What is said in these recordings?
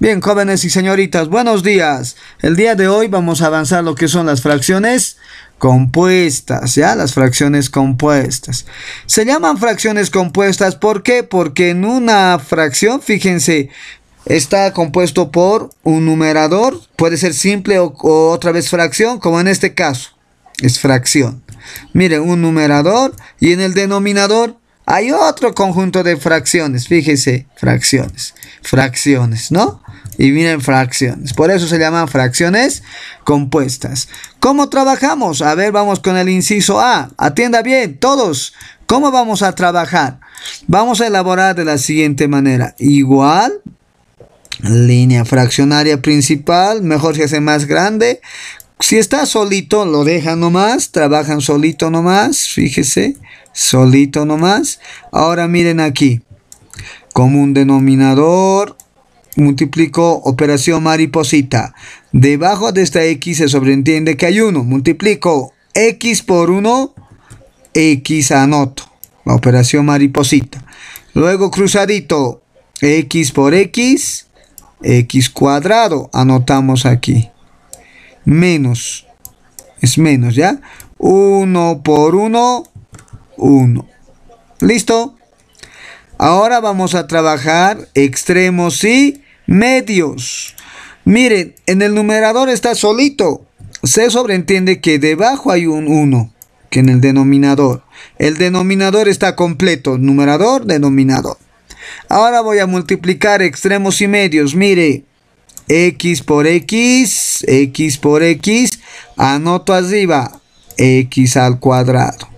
Bien, jóvenes y señoritas, buenos días. El día de hoy vamos a avanzar lo que son las fracciones compuestas, ¿ya? Las fracciones compuestas. Se llaman fracciones compuestas, ¿por qué? Porque en una fracción, fíjense, está compuesto por un numerador, puede ser simple o, otra vez fracción, como en este caso, es fracción. Miren, un numerador y en el denominador hay otro conjunto de fracciones, Fíjense, fracciones, fracciones, ¿no? Y en fracciones. Por eso se llaman fracciones compuestas. ¿Cómo trabajamos? A ver, vamos con el inciso A. Atienda bien, todos. ¿Cómo vamos a trabajar? Vamos a elaborar de la siguiente manera. Igual línea fraccionaria principal, mejor se hace más grande. Si está solito, lo dejan nomás, trabajan solito nomás, fíjese, solito nomás. Ahora miren aquí, común denominador, multiplico operación mariposita. Debajo de esta x se sobreentiende que hay uno Multiplico x por 1, x anoto. La operación mariposita. Luego cruzadito, x por x, x cuadrado. Anotamos aquí. Menos. Es menos, ¿ya? 1 por 1, 1. ¿Listo? Ahora vamos a trabajar extremos y medios. Miren, en el numerador está solito. Se sobreentiende que debajo hay un 1, que en el denominador. El denominador está completo, numerador, denominador. Ahora voy a multiplicar extremos y medios. Mire, x por x, x por x, anoto arriba, x al cuadrado.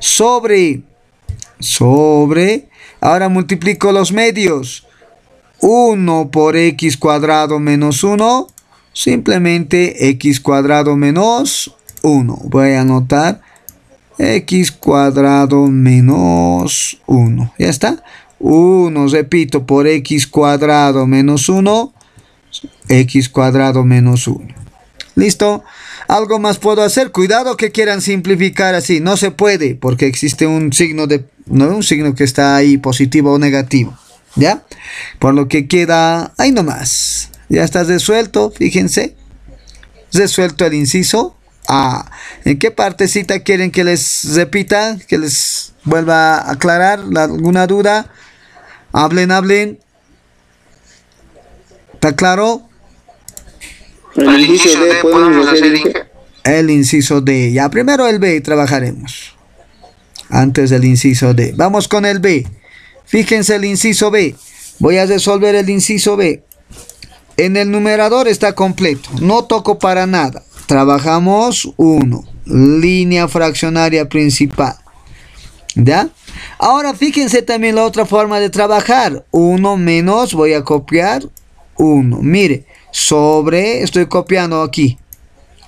Sobre, sobre, ahora multiplico los medios. 1 por x cuadrado menos 1, simplemente x cuadrado menos 1. Voy a anotar x cuadrado menos 1. ¿Ya está? 1, repito, por x cuadrado menos 1, x cuadrado menos 1. ¿Listo? ¿Algo más puedo hacer? Cuidado que quieran simplificar así. No se puede porque existe un signo, de, un signo que está ahí positivo o negativo. ¿ya? Por lo que queda ahí nomás. Ya está resuelto, fíjense. Resuelto el inciso A. ¿En qué partecita quieren que les repita? Que les vuelva a aclarar alguna duda. Hablen, hablen. ¿Está claro? El inciso D el inciso D. Ya primero el B trabajaremos. Antes del inciso D. Vamos con el B. Fíjense el inciso B. Voy a resolver el inciso B. En el numerador está completo. No toco para nada. Trabajamos 1. Línea fraccionaria principal. ¿Ya? Ahora fíjense también la otra forma de trabajar. 1 menos, voy a copiar 1. Mire, sobre, estoy copiando aquí.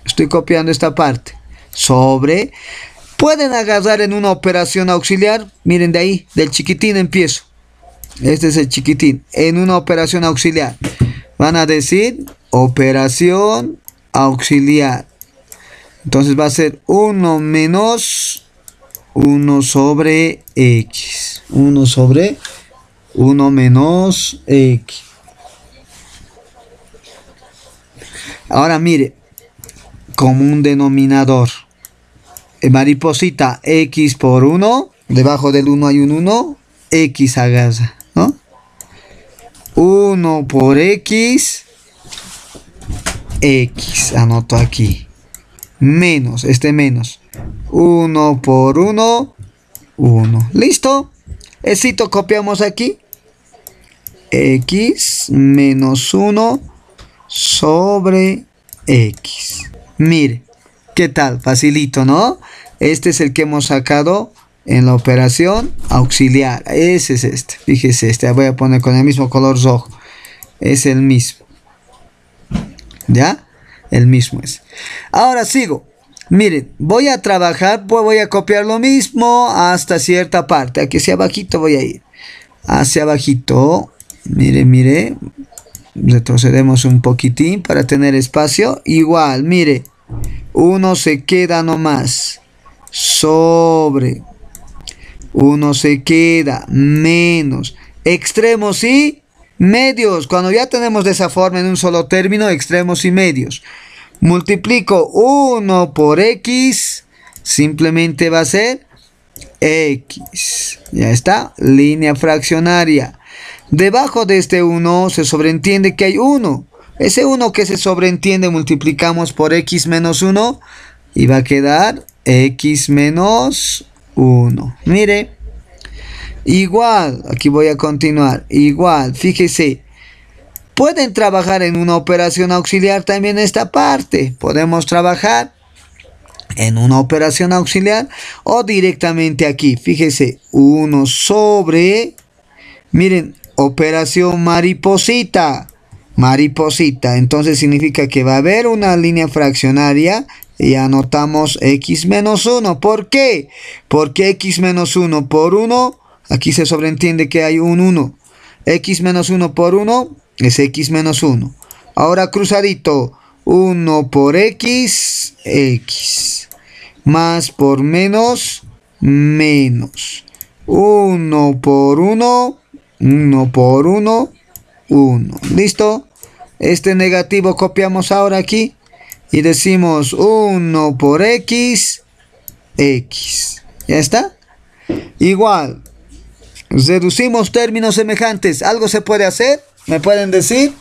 Estoy copiando esta parte. Sobre pueden agarrar en una operación auxiliar. Miren de ahí, del chiquitín empiezo. Este es el chiquitín. En una operación auxiliar. Van a decir operación auxiliar. Entonces va a ser 1 menos 1 sobre x. 1 sobre 1 menos x. Ahora mire, como un denominador. Eh, mariposita X por 1, debajo del 1 hay un 1, X agarra, ¿no? 1 por X, X, anoto aquí, menos, este menos, 1 por 1, 1, ¿listo? Esito copiamos aquí, X menos 1 sobre X. Mire, ¿qué tal? Facilito, ¿no? Este es el que hemos sacado en la operación auxiliar. Ese es este. Fíjese, este voy a poner con el mismo color rojo. Es el mismo. ¿Ya? El mismo es. Ahora sigo. Miren, voy a trabajar, pues voy a copiar lo mismo hasta cierta parte. Aquí hacia abajito voy a ir. Hacia abajito. Mire, mire. Retrocedemos un poquitín para tener espacio. Igual, mire. Uno se queda nomás sobre. 1 se queda menos. Extremos y medios. Cuando ya tenemos de esa forma en un solo término, extremos y medios. Multiplico 1 por x. Simplemente va a ser x. Ya está. Línea fraccionaria. Debajo de este 1 se sobreentiende que hay 1. Ese 1 que se sobreentiende multiplicamos por x menos 1 y va a quedar x menos 1. Mire, igual, aquí voy a continuar, igual, fíjese, pueden trabajar en una operación auxiliar también esta parte. Podemos trabajar en una operación auxiliar o directamente aquí. Fíjese, 1 sobre, miren, operación mariposita. Mariposita, entonces significa que va a haber una línea fraccionaria y anotamos x menos 1. ¿Por qué? Porque x menos 1 por 1, aquí se sobreentiende que hay un 1. x menos 1 por 1 es x menos 1. Ahora cruzadito, 1 por x, x. Más por menos, menos. 1 por 1, 1 por 1, 1. ¿Listo? Este negativo copiamos ahora aquí y decimos 1 por x, x. ¿Ya está? Igual, reducimos términos semejantes. ¿Algo se puede hacer? ¿Me pueden decir?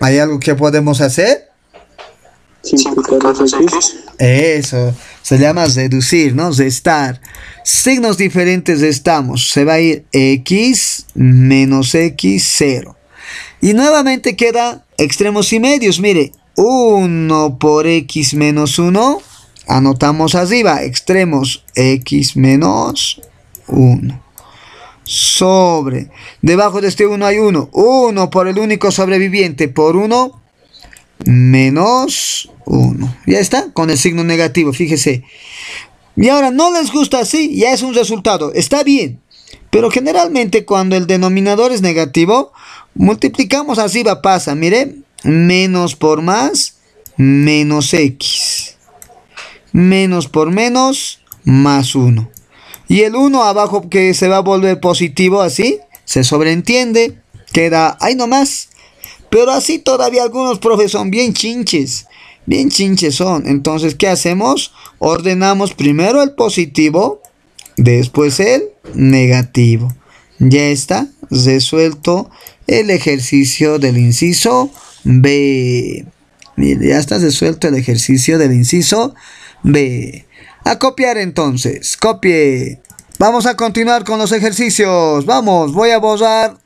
¿Hay algo que podemos hacer? Eso, se llama reducir, ¿no? estar Signos diferentes estamos. Se va a ir x menos x, 0. Y nuevamente queda extremos y medios. Mire, 1 por x menos 1. Anotamos arriba, extremos x menos 1. Sobre. Debajo de este 1 hay 1. 1 por el único sobreviviente por 1 menos 1. Ya está, con el signo negativo, fíjese. Y ahora no les gusta así, ya es un resultado. Está bien. Pero generalmente cuando el denominador es negativo, Multiplicamos así va, pasa, mire. Menos por más, menos x. Menos por menos, más 1. Y el 1 abajo que se va a volver positivo así, se sobreentiende, queda ahí nomás. Pero así todavía algunos profes son bien chinches, bien chinches son. Entonces, ¿qué hacemos? Ordenamos primero el positivo, después el negativo. Ya está resuelto el ejercicio del inciso B. ya está resuelto el ejercicio del inciso B. A copiar entonces, copie. Vamos a continuar con los ejercicios. Vamos, voy a borrar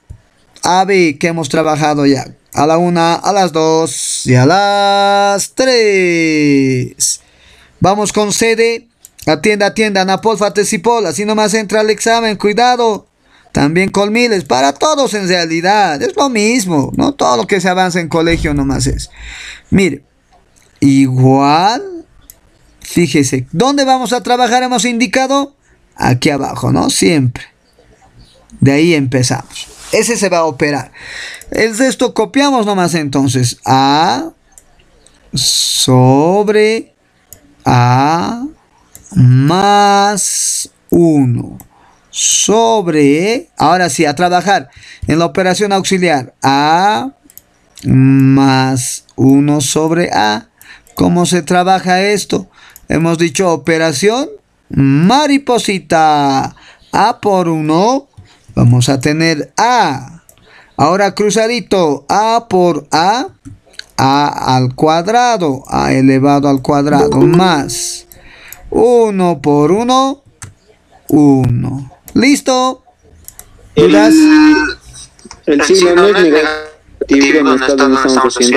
a B que hemos trabajado ya. A la 1, a las 2 y a las 3. Vamos con C de Atienda, atienda, Napol, Si Así nomás entra al examen. Cuidado. También con miles, para todos en realidad, es lo mismo, no todo lo que se avanza en colegio nomás es. Mire, igual, fíjese, ¿dónde vamos a trabajar? Hemos indicado aquí abajo, ¿no? Siempre. De ahí empezamos. Ese se va a operar. El resto copiamos nomás entonces. A sobre A más 1 sobre, ahora sí, a trabajar en la operación auxiliar A más 1 sobre A. ¿Cómo se trabaja esto? Hemos dicho operación mariposita. A por 1. Vamos a tener A. Ahora cruzadito. A por A. A al cuadrado. A elevado al cuadrado. Más 1 por 1. 1. Listo. El, el, el no es negativo,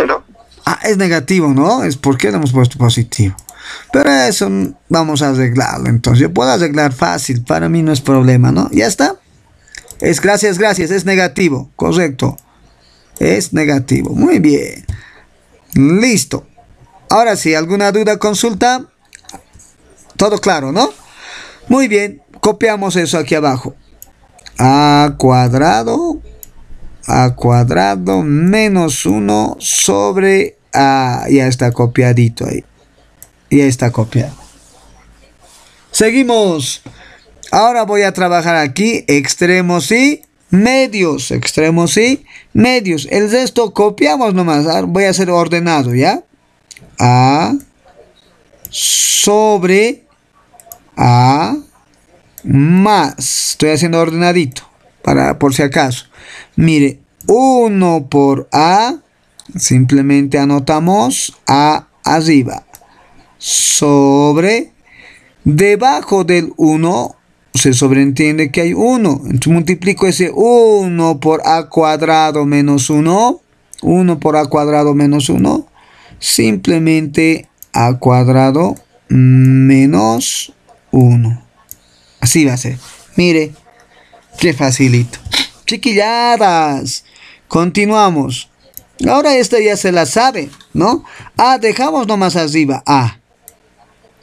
no Ah, es negativo, ¿no? Es porque lo hemos puesto positivo. Pero eso vamos a arreglarlo. Entonces, yo puedo arreglar fácil. Para mí no es problema, ¿no? Ya está. Es gracias, gracias. Es negativo. Correcto. Es negativo. Muy bien. Listo. Ahora sí, ¿alguna duda, consulta? Todo claro, ¿no? Muy bien copiamos eso aquí abajo. A cuadrado, A cuadrado menos 1 sobre A. Ya está copiadito ahí. Ya está copiado. Seguimos. Ahora voy a trabajar aquí extremos y medios. Extremos y medios. El resto copiamos nomás. Ah, voy a hacer ordenado, ¿ya? A sobre A más, estoy haciendo ordenadito, para, por si acaso. Mire, 1 por A, simplemente anotamos A arriba, sobre, debajo del 1, se sobreentiende que hay 1. Entonces multiplico ese 1 por A cuadrado menos 1, 1 por A cuadrado menos 1, simplemente A cuadrado menos 1. Así va a ser. Mire, qué facilito. Chiquilladas, continuamos. Ahora esta ya se la sabe, ¿no? Ah, dejamos nomás arriba. Ah,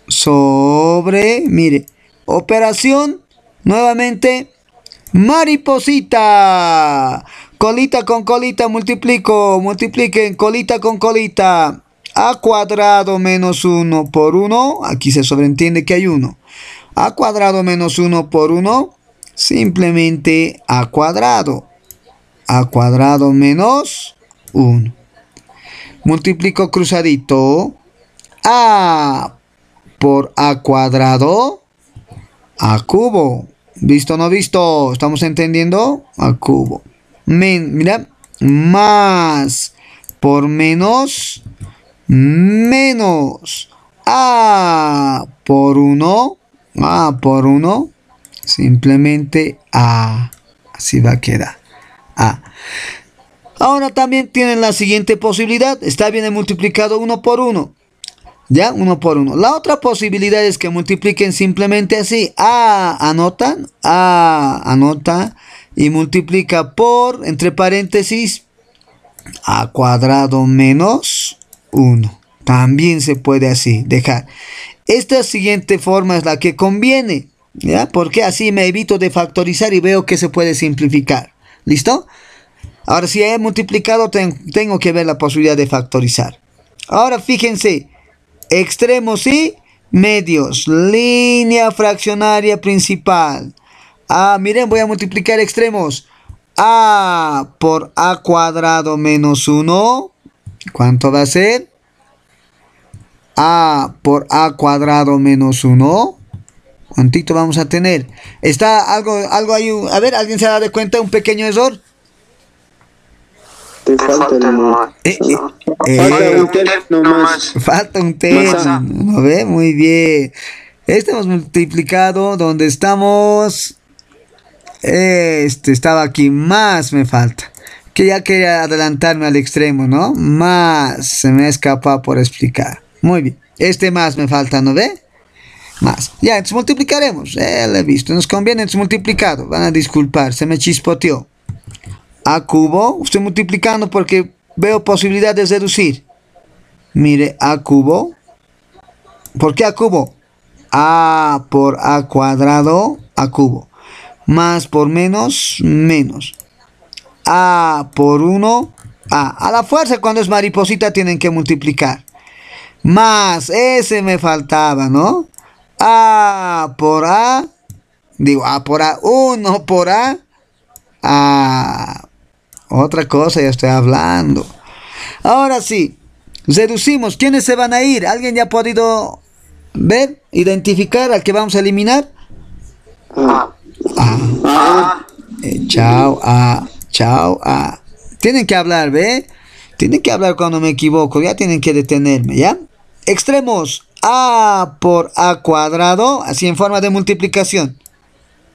sobre, mire, operación, nuevamente, mariposita. Colita con colita, multiplico, multipliquen, colita con colita. A cuadrado menos uno por uno aquí se sobreentiende que hay uno a cuadrado menos 1 por 1, simplemente A cuadrado. A cuadrado menos 1. Multiplico cruzadito. A por A cuadrado. A cubo. ¿Visto no visto? ¿Estamos entendiendo? A cubo. mira, más por menos, menos A por 1 a ah, por 1, simplemente A. Así va a quedar. A. Ahora también tienen la siguiente posibilidad. Está bien multiplicado 1 por 1. ¿Ya? 1 por 1. La otra posibilidad es que multipliquen simplemente así. A anotan. A anota. Y multiplica por, entre paréntesis, A cuadrado menos 1. También se puede así dejar. Esta siguiente forma es la que conviene, ¿ya? Porque así me evito de factorizar y veo que se puede simplificar. ¿Listo? Ahora si he multiplicado tengo que ver la posibilidad de factorizar. Ahora fíjense, extremos y medios, línea fraccionaria principal. Ah, miren, voy a multiplicar extremos. A por A cuadrado menos 1. ¿Cuánto va a ser? a por a cuadrado menos 1. ¿Cuánto vamos a tener? Está algo, algo ahí. A ver, ¿alguien se da dado cuenta un pequeño error? Te falta un eh, eh, eh, Falta un eh, T Falta un T ve? muy bien. Este hemos multiplicado donde estamos. Este estaba aquí. Más me falta. Que ya quería adelantarme al extremo, ¿no? Más se me ha escapado por explicar. Muy bien. Este más me falta, ¿no ve? Más. Ya, entonces multiplicaremos. Ya eh, lo he visto. Nos conviene, entonces multiplicado. Van a disculpar, se me chispoteó. A cubo. Estoy multiplicando porque veo posibilidad de deducir. Mire, A cubo. ¿Por qué A cubo? A por A cuadrado, A cubo. Más por menos, menos. A por 1, A. A la fuerza cuando es mariposita tienen que multiplicar. Más, ese me faltaba, ¿no? A por A. Digo, A por A. Uno por A. A. Otra cosa ya estoy hablando. Ahora sí. Reducimos. ¿Quiénes se van a ir? ¿Alguien ya ha podido ver? ¿Identificar al que vamos a eliminar? A. Ah, a. Eh, chao, A. Ah, chao, A. Ah. Tienen que hablar, ¿ve? Tienen que hablar cuando me equivoco. Ya tienen que detenerme, ¿ya? Extremos a por a cuadrado, así en forma de multiplicación.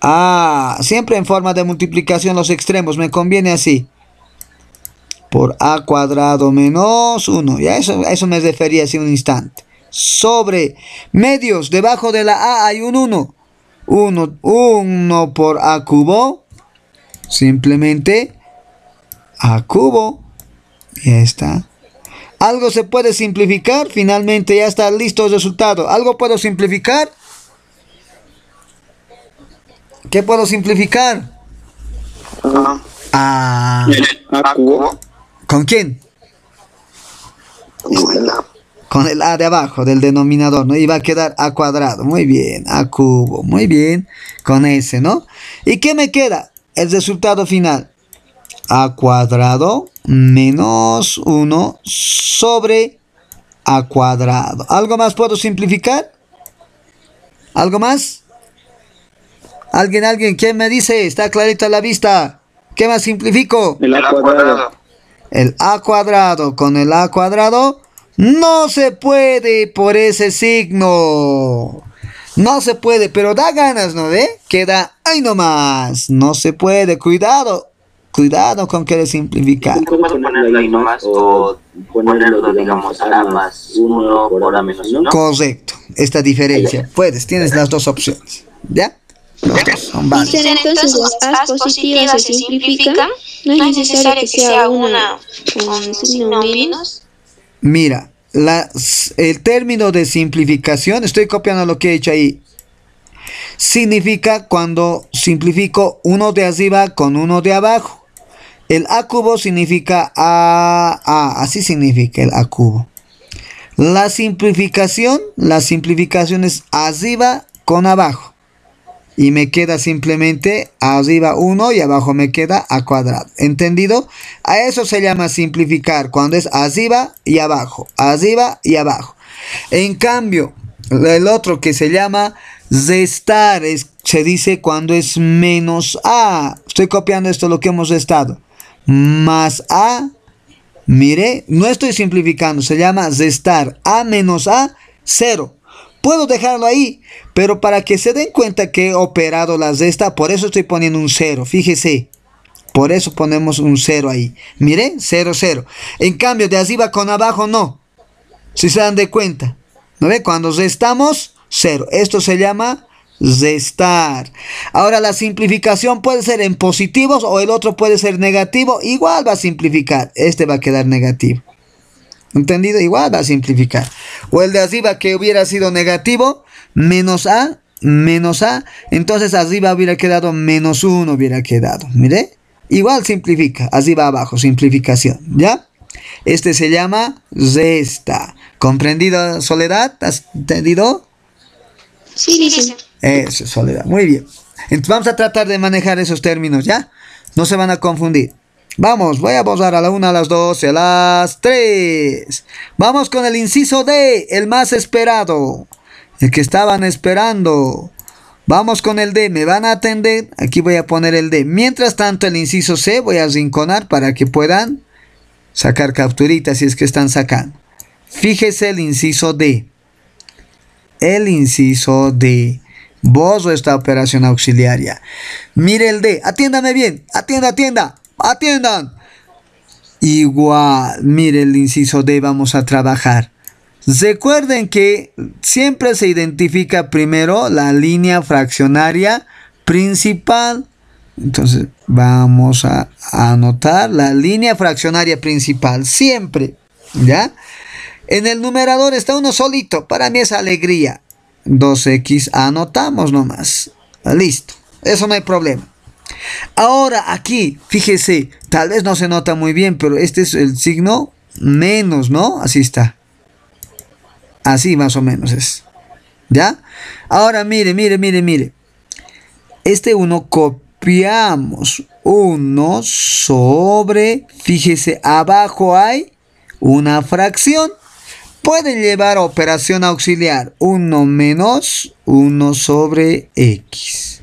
A, siempre en forma de multiplicación los extremos, me conviene así. Por a cuadrado menos 1, ya eso, eso me refería hace un instante. Sobre medios, debajo de la a hay un 1. 1, 1 por a cubo, simplemente a cubo, ya está. Algo se puede simplificar, finalmente ya está listo el resultado. Algo puedo simplificar. ¿Qué puedo simplificar? A. A cubo. ¿Con quién? Con el A. Con el A de abajo del denominador, ¿no? Y va a quedar A cuadrado. Muy bien, A cubo. Muy bien. Con ese. ¿no? ¿Y qué me queda? El resultado final. A cuadrado menos 1 sobre a cuadrado. ¿Algo más puedo simplificar? ¿Algo más? ¿Alguien, alguien? ¿Quién me dice? Está clarito a la vista. ¿Qué más simplifico? El a cuadrado. El a cuadrado. Con el a cuadrado no se puede por ese signo. No se puede, pero da ganas, ¿no ve? Queda ahí nomás. No se puede, cuidado cuidado con que querer simplificar. Ponerlo ahí nomás o ponerlo, digamos, a más uno por a menos uno? Correcto, esta diferencia. Puedes, tienes las dos opciones. ¿Ya? dos son entonces las as positivas se simplifican. No es necesario que sea una con menos. Mira, el término de simplificación, estoy copiando lo que he hecho ahí significa cuando simplifico uno de arriba con uno de abajo. El acubo significa a, a, así significa el acubo. La simplificación, la simplificación es arriba con abajo. Y me queda simplemente arriba 1 y abajo me queda a cuadrado. ¿Entendido? A eso se llama simplificar cuando es arriba y abajo, arriba y abajo. En cambio, el otro que se llama restar es, se dice cuando es menos a. Estoy copiando esto lo que hemos restado más A. Mire, no estoy simplificando, se llama restar A menos A, 0. Puedo dejarlo ahí, pero para que se den cuenta que he operado la resta, por eso estoy poniendo un 0, fíjese. Por eso ponemos un 0 ahí. Mire, 0, 0. En cambio, de arriba con abajo no. Si se dan de cuenta. ¿No ve? Cuando restamos, 0. Esto se llama Zestar Ahora la simplificación puede ser en positivos o el otro puede ser negativo. Igual va a simplificar. Este va a quedar negativo. ¿Entendido? Igual va a simplificar. O el de arriba que hubiera sido negativo, menos A, menos A. Entonces arriba hubiera quedado menos 1, hubiera quedado. Mire. Igual simplifica. Arriba abajo, simplificación. ¿Ya? Este se llama Zesta ¿Comprendido, Soledad? ¿Has entendido? Sí, sí. Eso, soledad. Muy bien. Entonces vamos a tratar de manejar esos términos, ¿ya? No se van a confundir. Vamos, voy a borrar a la 1, a las 2 a las 3. Vamos con el inciso D, el más esperado. El que estaban esperando. Vamos con el D, me van a atender. Aquí voy a poner el D. Mientras tanto, el inciso C voy a rinconar para que puedan sacar capturitas si es que están sacando. Fíjese el inciso D. El inciso D o esta operación auxiliaria. Mire el D. Atiéndame bien. Atienda, atienda. Atiendan. Igual. Mire el inciso D. Vamos a trabajar. Recuerden que siempre se identifica primero la línea fraccionaria principal. Entonces vamos a anotar la línea fraccionaria principal. Siempre. ¿Ya? En el numerador está uno solito. Para mí es alegría. 2x anotamos nomás. Listo. Eso no hay problema. Ahora aquí, fíjese, tal vez no se nota muy bien, pero este es el signo menos, ¿no? Así está. Así más o menos es. ¿Ya? Ahora mire, mire, mire, mire. Este 1 copiamos 1 sobre, fíjese, abajo hay una fracción pueden llevar operación auxiliar 1 menos 1 sobre x.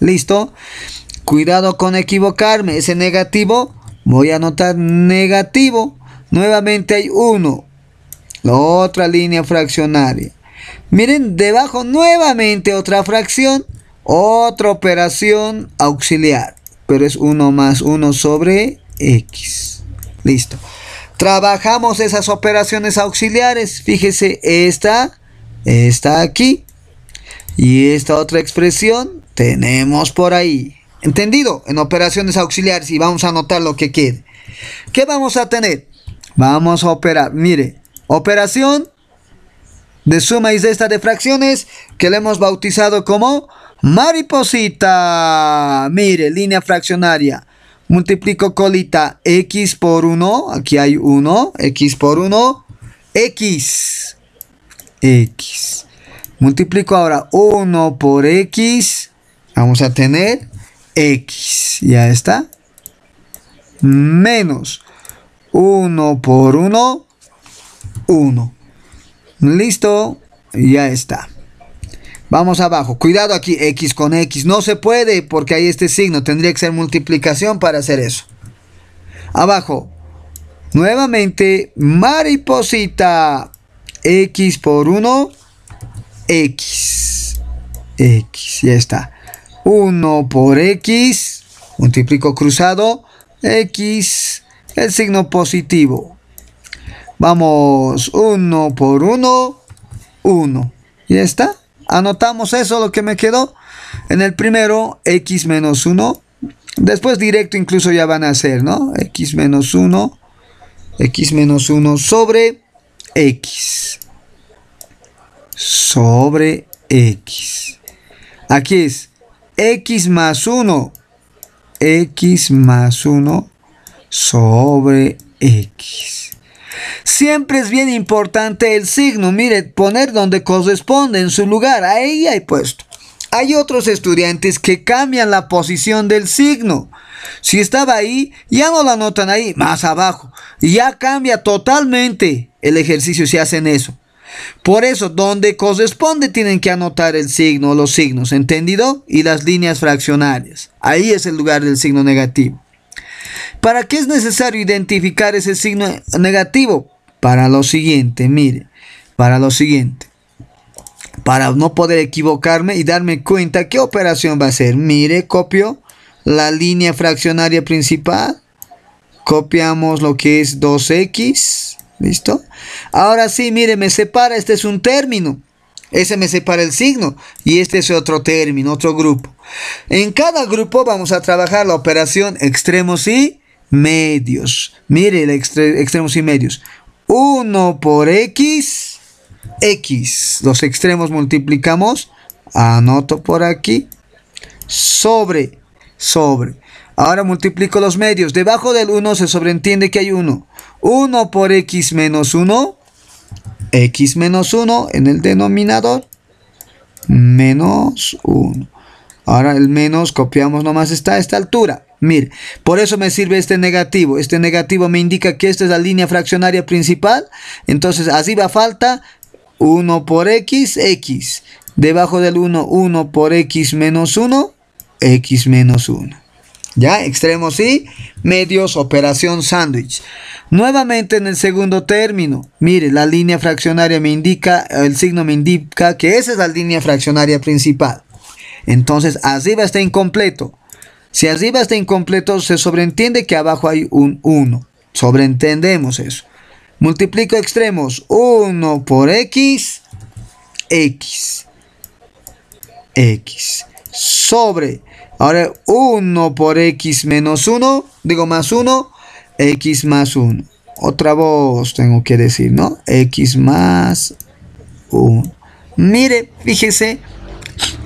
¿Listo? Cuidado con equivocarme, ese negativo voy a anotar negativo. Nuevamente hay 1. La otra línea fraccionaria. Miren, debajo nuevamente otra fracción. Otra operación auxiliar. Pero es 1 más 1 sobre x. Listo. Trabajamos esas operaciones auxiliares. Fíjese, esta está aquí. Y esta otra expresión tenemos por ahí. ¿Entendido? En operaciones auxiliares y vamos a anotar lo que quede. ¿Qué vamos a tener? Vamos a operar. Mire, operación de suma y esta de fracciones que le hemos bautizado como mariposita. Mire, línea fraccionaria multiplico colita x por 1, aquí hay 1, x por 1, x, x. Multiplico ahora 1 por x, vamos a tener x, ya está, menos 1 por 1, 1. Listo, ya está. Vamos abajo. Cuidado aquí, x con x. No se puede porque hay este signo. Tendría que ser multiplicación para hacer eso. Abajo. Nuevamente, mariposita. X por 1. X. X. Ya está. 1 por X. Multiplico cruzado. X. El signo positivo. Vamos. 1 por 1. 1. Ya está. Anotamos eso, lo que me quedó. En el primero, x menos 1. Después directo incluso ya van a ser, ¿no? x menos 1. x menos 1 sobre x. Sobre x. Aquí es x más 1. x más 1 sobre x. Siempre es bien importante el signo, mire, poner donde corresponde, en su lugar, ahí hay puesto. Hay otros estudiantes que cambian la posición del signo. Si estaba ahí, ya no la anotan ahí, más abajo. Ya cambia totalmente el ejercicio si hacen eso. Por eso, donde corresponde tienen que anotar el signo, los signos, ¿entendido? Y las líneas fraccionarias. Ahí es el lugar del signo negativo. ¿Para qué es necesario identificar ese signo negativo? Para lo siguiente, mire, para lo siguiente. Para no poder equivocarme y darme cuenta qué operación va a ser. Mire, copio la línea fraccionaria principal. Copiamos lo que es 2x. ¿Listo? Ahora sí, mire, me separa. Este es un término. Ese me separa el signo y este es otro término, otro grupo. En cada grupo vamos a trabajar la operación extremos y medios. Mire, extremos y medios. 1 por x, x. Los extremos multiplicamos. Anoto por aquí. Sobre, sobre. Ahora multiplico los medios. Debajo del 1 se sobreentiende que hay 1. 1 por x menos 1 x menos 1 en el denominador, menos 1. Ahora el menos copiamos nomás está a esta altura. Mire, por eso me sirve este negativo. Este negativo me indica que esta es la línea fraccionaria principal. Entonces así va falta 1 por x, x. Debajo del 1, 1 por x menos 1, x menos 1. Ya, extremos y medios, operación sándwich. Nuevamente en el segundo término, mire, la línea fraccionaria me indica, el signo me indica que esa es la línea fraccionaria principal. Entonces, arriba está incompleto. Si arriba está incompleto, se sobreentiende que abajo hay un 1. Sobreentendemos eso. Multiplico extremos. 1 por x, x, x. Sobre Ahora 1 por x menos 1, digo más 1, x más 1. Otra voz tengo que decir, ¿no? x más 1. Mire, fíjese,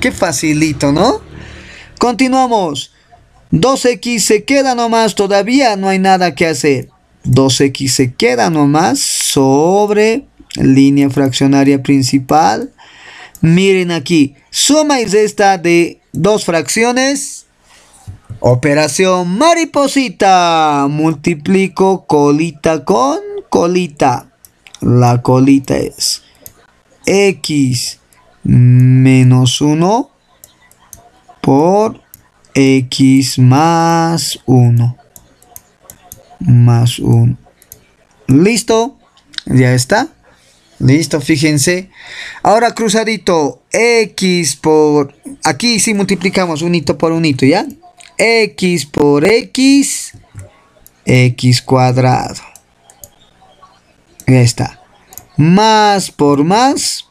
qué facilito, ¿no? Continuamos. 2x se queda nomás, todavía no hay nada que hacer. 2x se queda nomás sobre línea fraccionaria principal. Miren aquí, suma esta esta de dos fracciones. Operación mariposita. Multiplico colita con colita. La colita es x menos 1 por x más 1. Más 1. Listo. Ya está. Listo, fíjense. Ahora cruzadito X por... Aquí sí multiplicamos Unito por unito ¿ya? X por X, X cuadrado. Ya está. Más por más,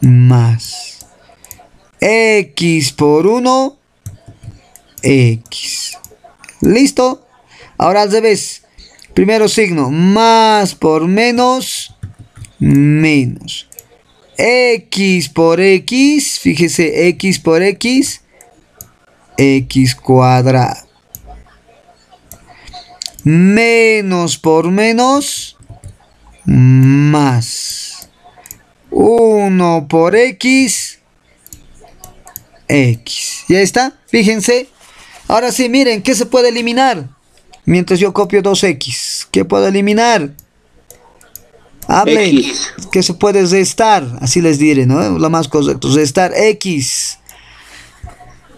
más. X por 1, X. ¿Listo? Ahora al revés. Primero signo, más por menos, menos. X por X, fíjese, X por X, X cuadrado. Menos por menos, más. 1 por X, X. ¿Ya está? Fíjense. Ahora sí, miren, ¿qué se puede eliminar? Mientras yo copio 2X, ¿qué puedo eliminar? Hable que se puede restar, así les diré, ¿no? Lo más correcto, restar X.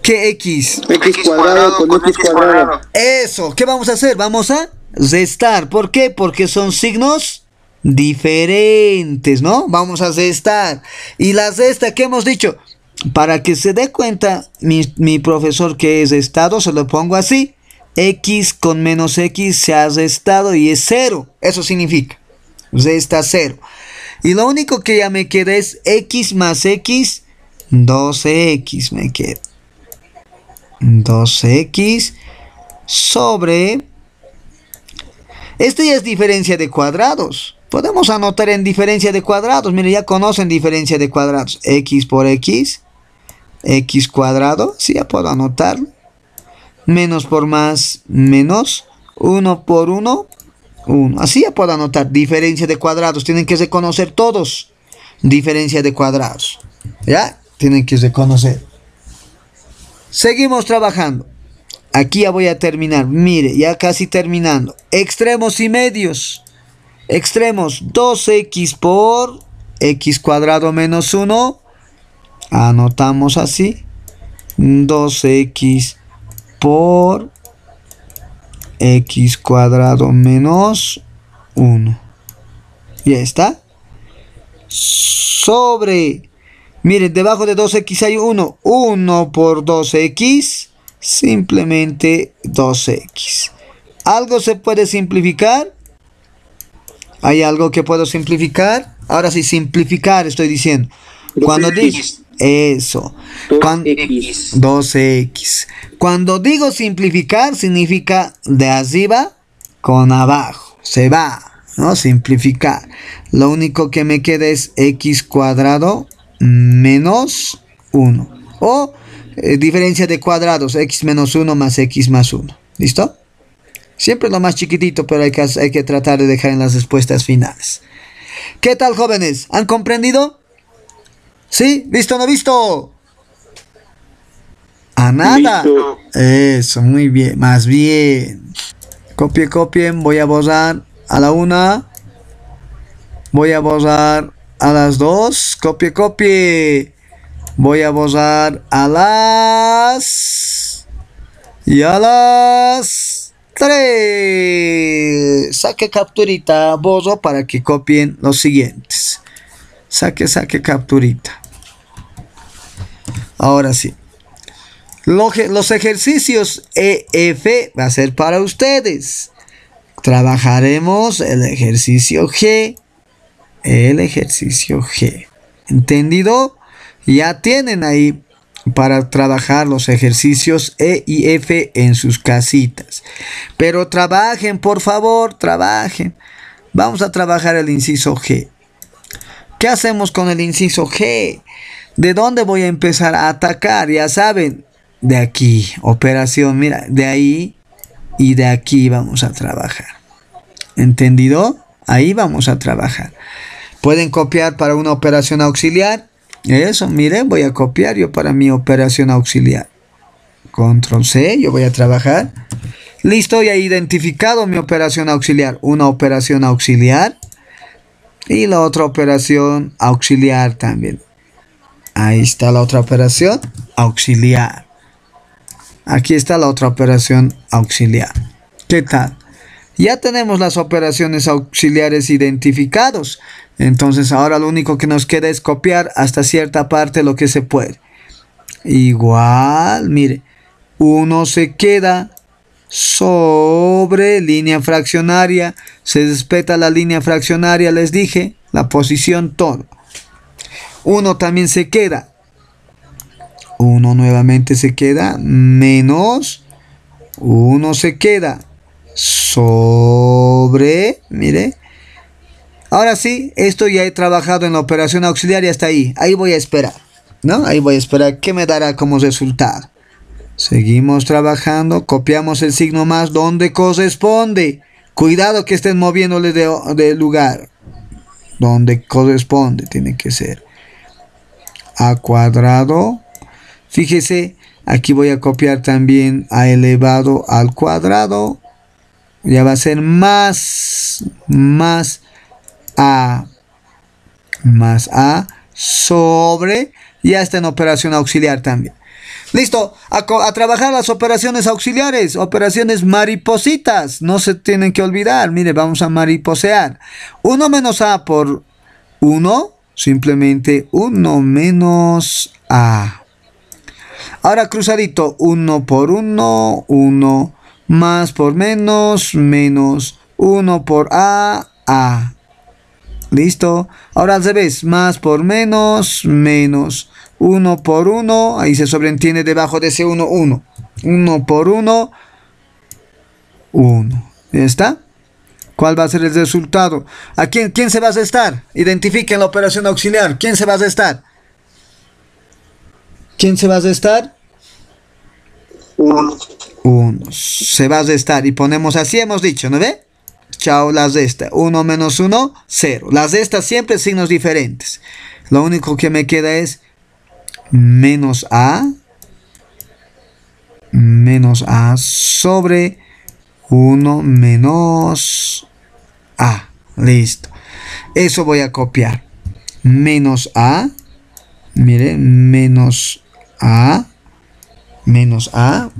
¿Qué X? X cuadrado con, X cuadrado. Eso, ¿qué vamos a hacer? Vamos a restar. ¿Por qué? Porque son signos diferentes, ¿no? Vamos a restar. Y la resta, ¿qué hemos dicho? Para que se dé cuenta mi, mi profesor que es estado, se lo pongo así. X con menos X se ha restado y es cero. Eso significa. Esta 0. Y lo único que ya me queda es x más x, 12x me queda. 2x sobre... Esto ya es diferencia de cuadrados. Podemos anotar en diferencia de cuadrados. Miren, ya conocen diferencia de cuadrados. X por X. X cuadrado. Sí, ya puedo anotar. Menos por más, menos. 1 por 1, Así ya puedo anotar Diferencia de cuadrados. Tienen que reconocer todos Diferencia de cuadrados. ¿Ya? Tienen que reconocer. Seguimos trabajando. Aquí ya voy a terminar. Mire, ya casi terminando. Extremos y medios. Extremos 2x por x cuadrado menos 1. Anotamos así. 2x por x cuadrado menos 1. Ya está. Sobre. Miren, debajo de 2x hay 1. 1 por 2x. Simplemente 2x. ¿Algo se puede simplificar? ¿Hay algo que puedo simplificar? Ahora sí, simplificar estoy diciendo. Cuando dices eso. 2X. Cuando digo simplificar, significa de arriba con abajo. Se va, ¿no? Simplificar. Lo único que me queda es x cuadrado menos 1. O eh, diferencia de cuadrados, x menos 1 más x más 1. ¿Listo? Siempre lo más chiquitito, pero hay que, hay que tratar de dejar en las respuestas finales. ¿Qué tal, jóvenes? ¿Han comprendido? ¿Sí? ¿Visto no visto? A nada. Eso, muy bien. Más bien. Copie, copien. Voy a borrar a la una. Voy a borrar a las dos. Copie, copie. Voy a borrar a las... Y a las... Tres. Saque capturita, bozo para que copien los siguientes. Saque, saque, capturita. Ahora sí. Los ejercicios e F va a ser para ustedes. Trabajaremos el ejercicio G. El ejercicio G. ¿Entendido? Ya tienen ahí para trabajar los ejercicios E y F en sus casitas. Pero trabajen, por favor, trabajen. Vamos a trabajar el inciso G. ¿Qué hacemos con el inciso G? ¿De dónde voy a empezar a atacar? Ya saben, de aquí, operación, mira, de ahí y de aquí vamos a trabajar. ¿Entendido? Ahí vamos a trabajar. Pueden copiar para una operación auxiliar. Eso, miren, voy a copiar yo para mi operación auxiliar. Control C, yo voy a trabajar. Listo, ya he identificado mi operación auxiliar. Una operación auxiliar. Y la otra operación auxiliar también. Ahí está la otra operación auxiliar. Aquí está la otra operación auxiliar. ¿Qué tal? Ya tenemos las operaciones auxiliares identificados. Entonces ahora lo único que nos queda es copiar hasta cierta parte lo que se puede. Igual, mire, uno se queda sobre línea fraccionaria. Se respeta la línea fraccionaria, les dije, la posición todo. Uno también se queda. Uno nuevamente se queda menos. Uno se queda sobre, mire. Ahora sí, esto ya he trabajado en la operación auxiliar y hasta ahí. Ahí voy a esperar, ¿no? Ahí voy a esperar Que me dará como resultado. Seguimos trabajando, copiamos el signo más donde corresponde. Cuidado que estén moviéndole de, lugar. Donde corresponde tiene que ser. A cuadrado. Fíjese, aquí voy a copiar también a elevado al cuadrado. Ya va a ser más, más a, más a sobre. Ya está en operación auxiliar también. Listo, a, trabajar las operaciones auxiliares, operaciones maripositas, no se tienen que olvidar. Mire, vamos a mariposear. 1 menos A por 1, simplemente 1 menos A. Ahora cruzadito, 1 por 1, 1 más por menos, menos 1 por A, A. Listo, ahora al revés, más por menos, menos 1 por 1, ahí se sobreentiende debajo de ese 1, 1. 1 por 1, 1. ¿Ya está? ¿Cuál va a ser el resultado? ¿A quién, se va a estar? Identifiquen la operación auxiliar. ¿Quién se va a estar? ¿Quién se va a estar? 1. 1. Se va a estar. Y ponemos así, hemos dicho, ¿no ve? Chao, las de 1 menos 1, 0. Las de siempre signos diferentes. Lo único que me queda es menos A menos A sobre 1 menos A. Listo. Eso voy a copiar. Menos A. Miren, menos A. Menos A.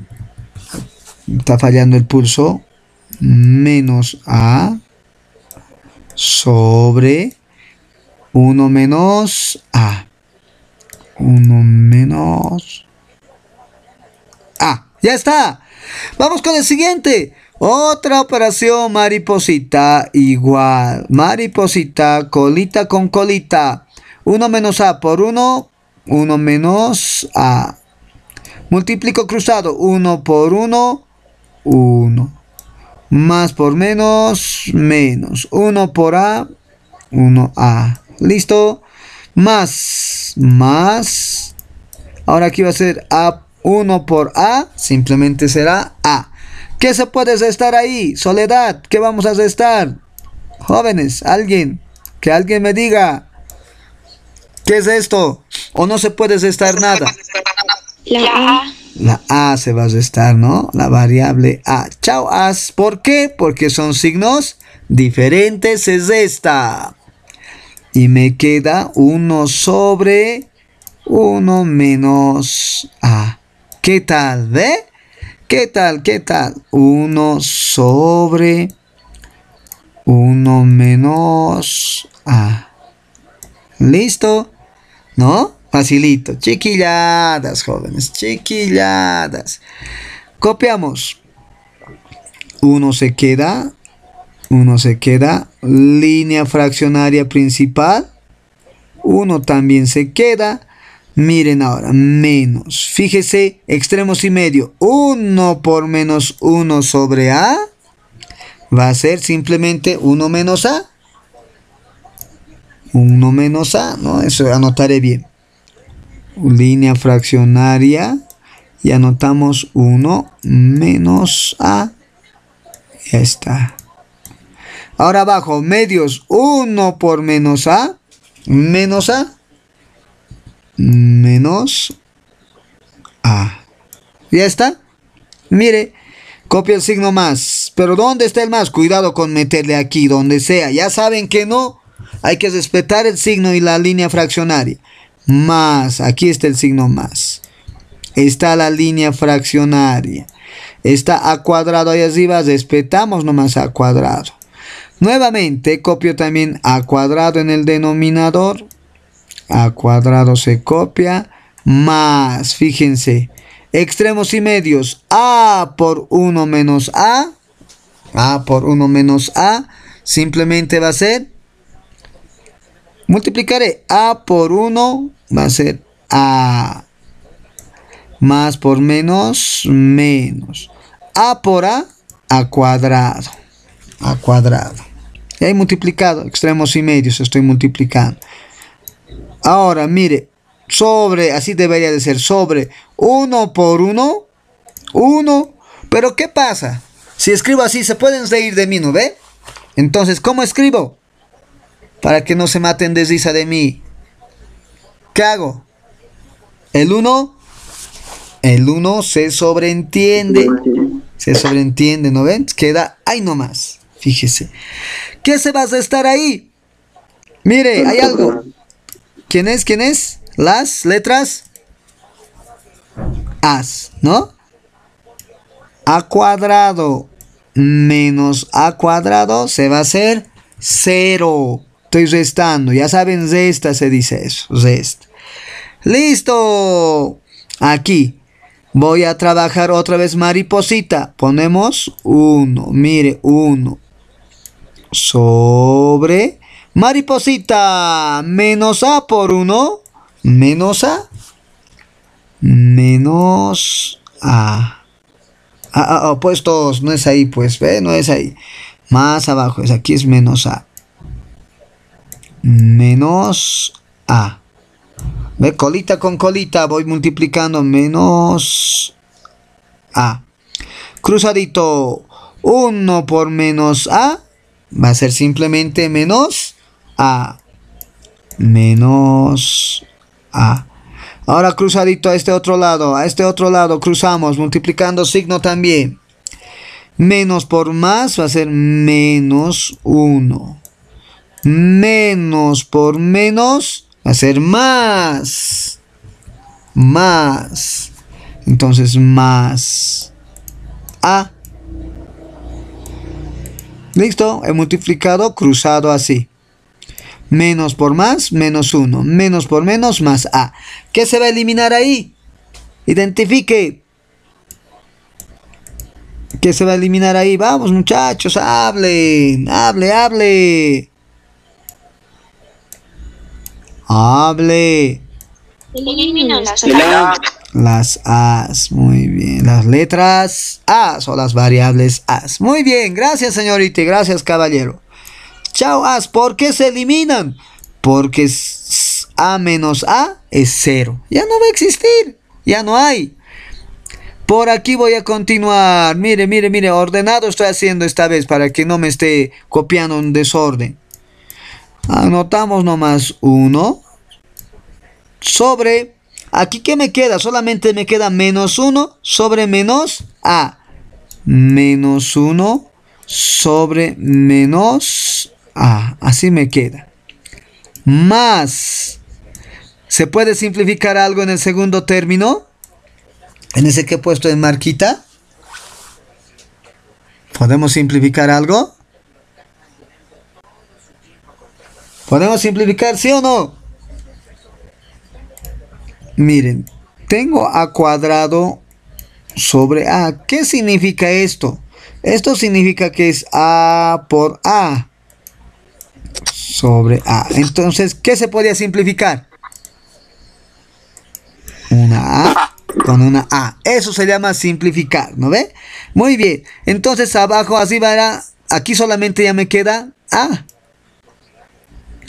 Está fallando el pulso. Menos A sobre 1 menos A. 1 menos. Ah, ya está. Vamos con el siguiente. Otra operación mariposita igual. Mariposita, colita con colita. 1 menos A por 1. 1 menos A. Multiplico cruzado. 1 por 1. 1. Más por menos, menos. 1 por A. 1A. ¿Listo? más, más. Ahora aquí va a ser A1 por A, simplemente será A. ¿Qué se puede restar ahí? Soledad, ¿qué vamos a restar? Jóvenes, alguien, que alguien me diga. ¿Qué es esto? ¿O no se puede restar nada? La A. La A se va a restar, ¿no? La variable A. Chao, As. ¿Por qué? Porque son signos diferentes. es esta. Y me queda 1 sobre 1 menos A. ¿Qué tal, ve? Eh? ¿Qué tal, qué tal? 1 sobre 1 menos A. ¿Listo? ¿No? Facilito. Chiquilladas, jóvenes. Chiquilladas. Copiamos. 1 se queda 1 se queda. Línea fraccionaria principal. 1 también se queda. Miren ahora, menos. Fíjese, extremos y medio. 1 por menos 1 sobre A va a ser simplemente 1 menos A. 1 menos A, ¿no? Eso anotaré bien. Línea fraccionaria. Y anotamos 1 menos A. Ya está. Ahora abajo, medios, 1 por menos A, menos A, menos A. ¿Ya está? Mire, copia el signo más. Pero ¿dónde está el más? Cuidado con meterle aquí, donde sea. Ya saben que no. Hay que respetar el signo y la línea fraccionaria. Más, aquí está el signo más. Está la línea fraccionaria. Está a cuadrado ahí arriba, respetamos nomás a cuadrado. Nuevamente copio también a cuadrado en el denominador. A cuadrado se copia. Más, fíjense, extremos y medios. A por 1 menos A. A por 1 menos A. Simplemente va a ser. Multiplicaré A por 1. Va a ser A. Más por menos, menos. A por A, A cuadrado. A cuadrado. Y ahí multiplicado, extremos y medios estoy multiplicando. Ahora, mire, sobre, así debería de ser, sobre 1 por 1, 1. Pero ¿qué pasa? Si escribo así, se pueden reír de mí, ¿no ve? Entonces, ¿cómo escribo? Para que no se maten de risa de mí. ¿Qué hago? El 1, el 1 se sobreentiende. Se sobreentiende, ¿no ven? Queda ahí nomás. Fíjese. ¿Qué se vas a estar ahí? Mire, hay algo. ¿Quién es? ¿Quién es? Las letras. As, ¿no? A cuadrado menos A cuadrado se va a hacer cero. Estoy restando. Ya saben, resta se dice eso. Resta. Listo. Aquí. Voy a trabajar otra vez mariposita. Ponemos 1. Mire, 1 sobre mariposita. Menos A por 1. Menos A. Menos A. Ah, no es ahí, pues, ¿ve? no es ahí. Más abajo, es aquí es menos A. Menos A. ¿Ve? Colita con colita, voy multiplicando menos A. Cruzadito, 1 por menos A va a ser simplemente menos A. Menos A. Ahora cruzadito a este otro lado, a este otro lado cruzamos, multiplicando signo también. Menos por más va a ser menos 1. Menos por menos va a ser más. Más. Entonces más A Listo, he multiplicado cruzado así. Menos por más, menos uno Menos por menos, más A. ¿Qué se va a eliminar ahí? Identifique. ¿Qué se va a eliminar ahí? Vamos muchachos, hable hable, hable. Hable las A. Las muy bien. Las letras A o las variables As. Muy bien, gracias señorita y gracias caballero. Chao As, ¿por qué se eliminan? Porque A menos A es cero. Ya no va a existir, ya no hay. Por aquí voy a continuar. Mire, mire, mire. Ordenado estoy haciendo esta vez para que no me esté copiando un desorden. Anotamos nomás uno sobre, aquí que me queda, solamente me queda menos 1 sobre menos A. Menos 1 sobre menos A. Así me queda. Más. ¿Se puede simplificar algo en el segundo término? En ese que he puesto en marquita. ¿Podemos simplificar algo? ¿Podemos simplificar sí o no? Miren, tengo a cuadrado sobre a. ¿Qué significa esto? Esto significa que es a por a sobre a. Entonces, ¿qué se podría simplificar? Una a con una a. Eso se llama simplificar, ¿no ve? Muy bien. Entonces, abajo así va. Aquí solamente ya me queda a.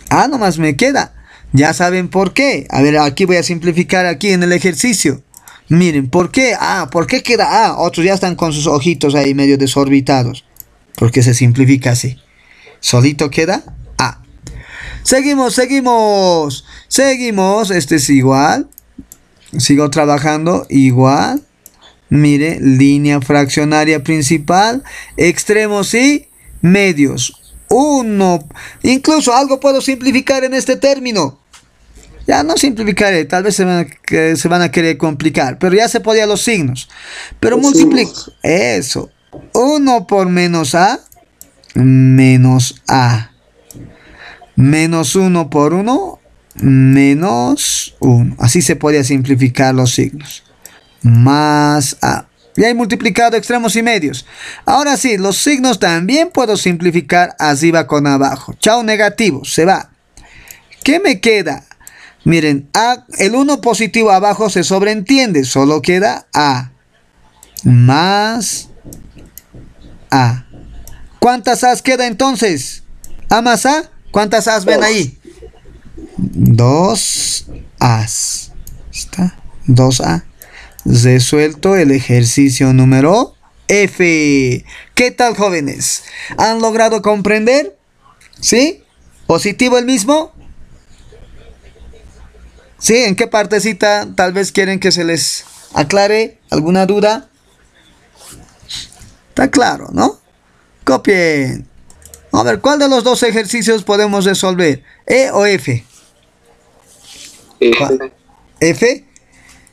A nomás me queda. Ya saben por qué. A ver, aquí voy a simplificar aquí en el ejercicio. Miren, ¿por qué? Ah, ¿por qué queda A? Ah, otros ya están con sus ojitos ahí medio desorbitados. Porque se simplifica así. Solito queda A. Ah. Seguimos, seguimos. Seguimos. Este es igual. Sigo trabajando. Igual. Mire, línea fraccionaria principal. Extremos y medios. Uno. Incluso algo puedo simplificar en este término. Ya no simplificaré, tal vez se van, a, querer complicar, pero ya se podía los signos. Pero multiplico. eso. 1 por menos a, menos a. Menos 1 por 1, menos 1. Así se podía simplificar los signos. Más a. Ya he multiplicado extremos y medios. Ahora sí, los signos también puedo simplificar Así va con abajo. Chao negativo, se va. ¿Qué me queda? Miren, el 1 positivo abajo se sobreentiende, solo queda A. Más A. ¿Cuántas A's queda entonces? A más A. ¿Cuántas A's ven ahí? Dos A's. ¿Está? Dos A. Resuelto el ejercicio número F. ¿Qué tal, jóvenes? ¿Han logrado comprender? ¿Sí? ¿Positivo el mismo? Sí, ¿en qué partecita tal vez quieren que se les aclare alguna duda? Está claro, ¿no? Copien. A ver, ¿cuál de los dos ejercicios podemos resolver? ¿E o F? F.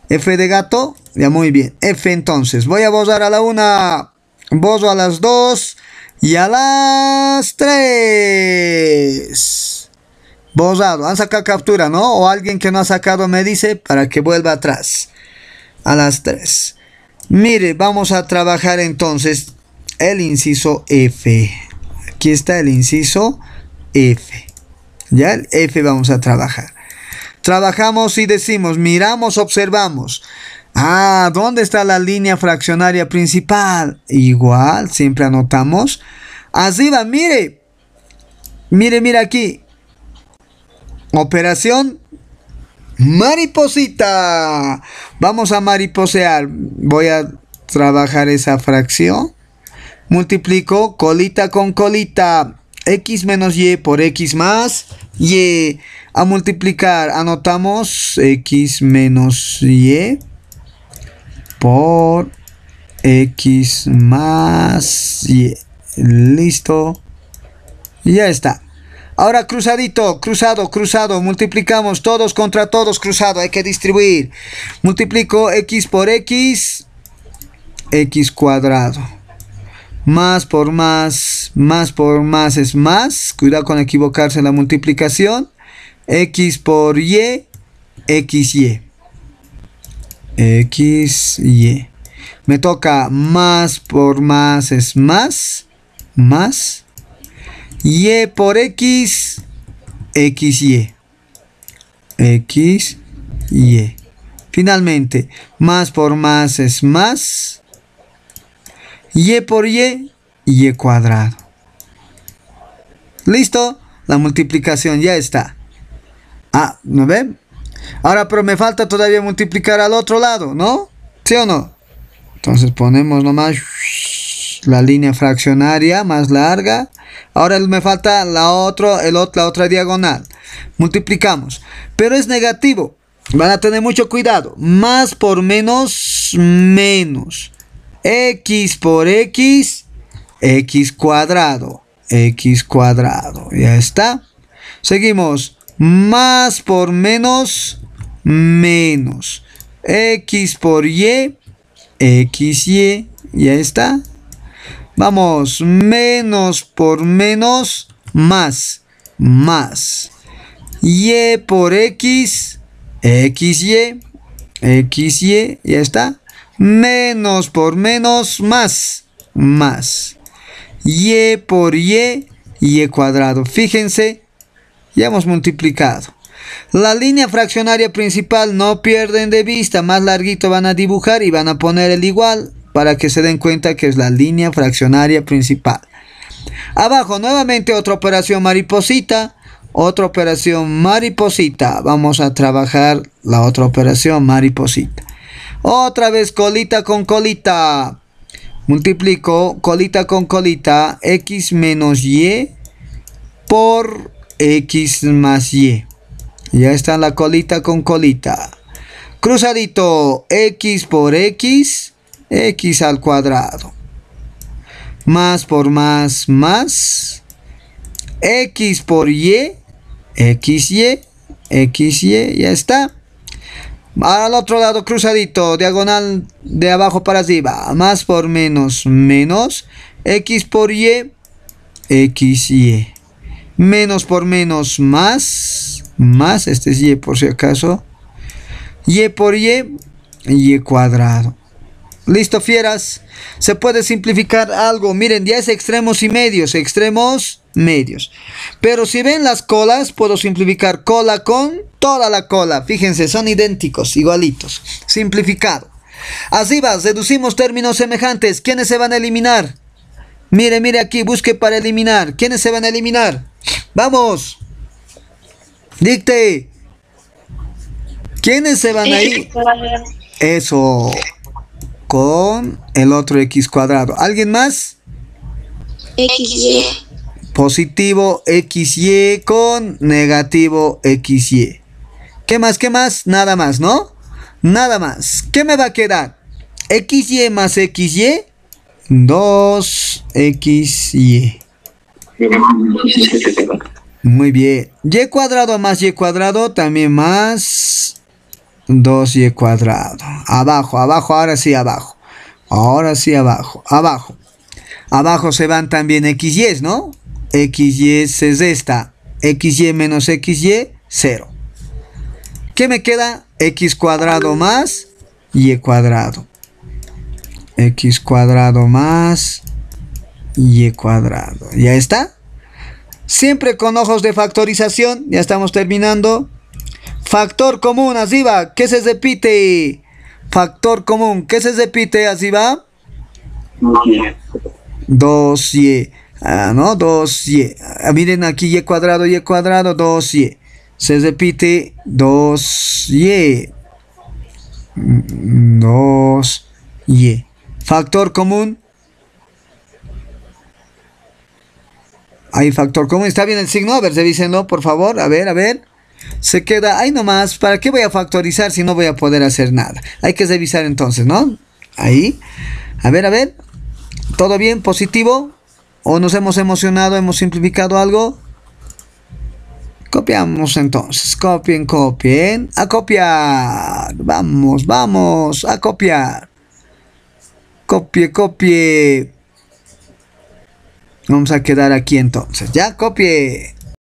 ¿F? de gato. Ya muy bien. F entonces. Voy a borrar a la una. Borro a las dos. Y a las tres. Bosado, ah, Han sacado captura, ¿no? O alguien que no ha sacado me dice para que vuelva atrás. A las 3. Mire, vamos a trabajar entonces el inciso F. Aquí está el inciso F. Ya el F vamos a trabajar. Trabajamos y decimos, miramos, observamos. Ah, ¿dónde está la línea fraccionaria principal? Igual, siempre anotamos. Arriba, va, mire. Mire, mire aquí. Operación Mariposita. Vamos a mariposear. Voy a trabajar esa fracción. Multiplico colita con colita. X menos Y por X más Y. A multiplicar anotamos X menos Y por X más Y. Listo. Ya está. Ahora cruzadito, cruzado, cruzado, multiplicamos todos contra todos, cruzado, hay que distribuir. Multiplico x por x, x cuadrado. Más por más, más por más es más. Cuidado con equivocarse en la multiplicación. x por y, xy. xy. Me toca más por más es más, más y e por X, XY. X, Y. E. E. Finalmente, más por más es más. Y por Y, Y cuadrado. Listo, la multiplicación ya está. Ah, ¿no ven? Ahora, pero me falta todavía multiplicar al otro lado, ¿no? ¿Sí o no? Entonces ponemos nomás la línea fraccionaria más larga. Ahora me falta la, otro, el, la otra diagonal. Multiplicamos. Pero es negativo. Van a tener mucho cuidado. Más por menos, menos. X por X, X cuadrado. X cuadrado. Ya está. Seguimos. Más por menos, menos. X por Y, XY. Ya está. Vamos, menos por menos, más, más. Y por X, XY, XY, ya está. Menos por menos, más, más. Y por Y, Y cuadrado. Fíjense, ya hemos multiplicado. La línea fraccionaria principal no pierden de vista, más larguito van a dibujar y van a poner el igual para que se den cuenta que es la línea fraccionaria principal. Abajo nuevamente otra operación mariposita. Otra operación mariposita. Vamos a trabajar la otra operación mariposita. Otra vez colita con colita. Multiplico colita con colita. X menos Y por X más Y. Ya está la colita con colita. Cruzadito. X por X x al cuadrado. Más por más, más. X por y, xy, y ya está. Al otro lado cruzadito, diagonal de abajo para arriba. Más por menos, menos. X por y, xy. Menos por menos, más. Más, este es y por si acaso. Y por y, y cuadrado. Listo, fieras. Se puede simplificar algo. Miren, ya es extremos y medios. Extremos, medios. Pero si ven las colas, puedo simplificar cola con toda la cola. Fíjense, son idénticos, igualitos. Simplificado. Así va, deducimos términos semejantes. ¿Quiénes se van a eliminar? Mire, mire aquí, busque para eliminar. ¿Quiénes se van a eliminar? Vamos. Dicte. ¿Quiénes se van a ir? Eso con el otro x cuadrado. ¿Alguien más? XY. Positivo XY con negativo XY. ¿Qué más? ¿Qué más? Nada más, ¿no? Nada más. ¿Qué me va a quedar? XY más XY. 2XY. Muy bien. Y cuadrado más Y cuadrado también más 2y cuadrado. Abajo, abajo, ahora sí abajo. Ahora sí abajo, abajo. Abajo se van también xy, ¿no? xy es esta. xy menos xy, 0. ¿Qué me queda? x cuadrado más y cuadrado. x cuadrado más y cuadrado. ¿Ya está? Siempre con ojos de factorización. Ya estamos terminando. Factor común, así va. ¿Qué se repite? Factor común, ¿qué se repite? Así va. Dos y. Ah, no, dos y. Ah, miren aquí y cuadrado, y cuadrado, dos y. Se repite dos y. Mm, dos y. Factor común. Hay factor común. ¿Está bien el signo? A ver, se dice no por favor. A ver, a ver se queda ahí nomás. ¿Para qué voy a factorizar si no voy a poder hacer nada? Hay que revisar entonces, ¿no? Ahí. A ver, a ver. ¿Todo bien? ¿Positivo? ¿O nos hemos emocionado? ¿Hemos simplificado algo? Copiamos entonces. Copien, copien. A copiar. Vamos, vamos. A copiar. Copie, copie. Vamos a quedar aquí entonces. Ya, copie.